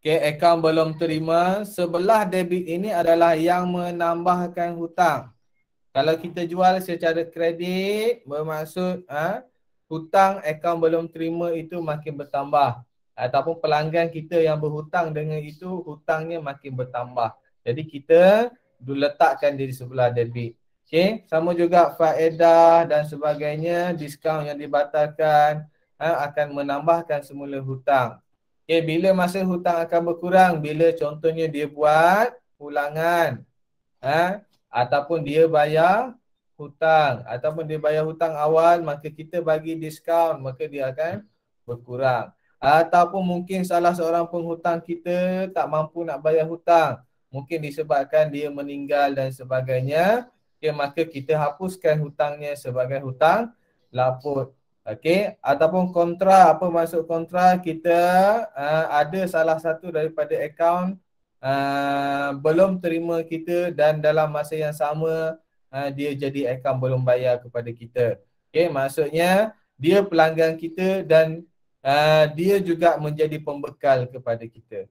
Okay, akaun belum terima. Sebelah debit ini adalah yang menambahkan hutang. Kalau kita jual secara kredit, bermaksud ha, hutang akaun belum terima itu makin bertambah. Ataupun pelanggan kita yang berhutang dengan itu, hutangnya makin bertambah. Jadi kita letakkan di sebelah debit. Okay. Sama juga faedah dan sebagainya, diskaun yang dibatalkan ha, akan menambahkan semula hutang. Okay, bila masa hutang akan berkurang? Bila contohnya dia buat ulangan. Ha? Ataupun dia bayar hutang. Ataupun dia bayar hutang awal, maka kita bagi diskaun. Maka dia akan berkurang. Ataupun mungkin salah seorang penghutang kita tak mampu nak bayar hutang. Mungkin disebabkan dia meninggal dan sebagainya. Okay, maka kita hapuskan hutangnya sebagai hutang laput. Okey ataupun kontra apa maksud kontra kita uh, ada salah satu daripada akaun uh, belum terima kita dan dalam masa yang sama uh, dia jadi akaun belum bayar kepada kita. Okey maksudnya dia pelanggan kita dan uh, dia juga menjadi pembekal kepada kita.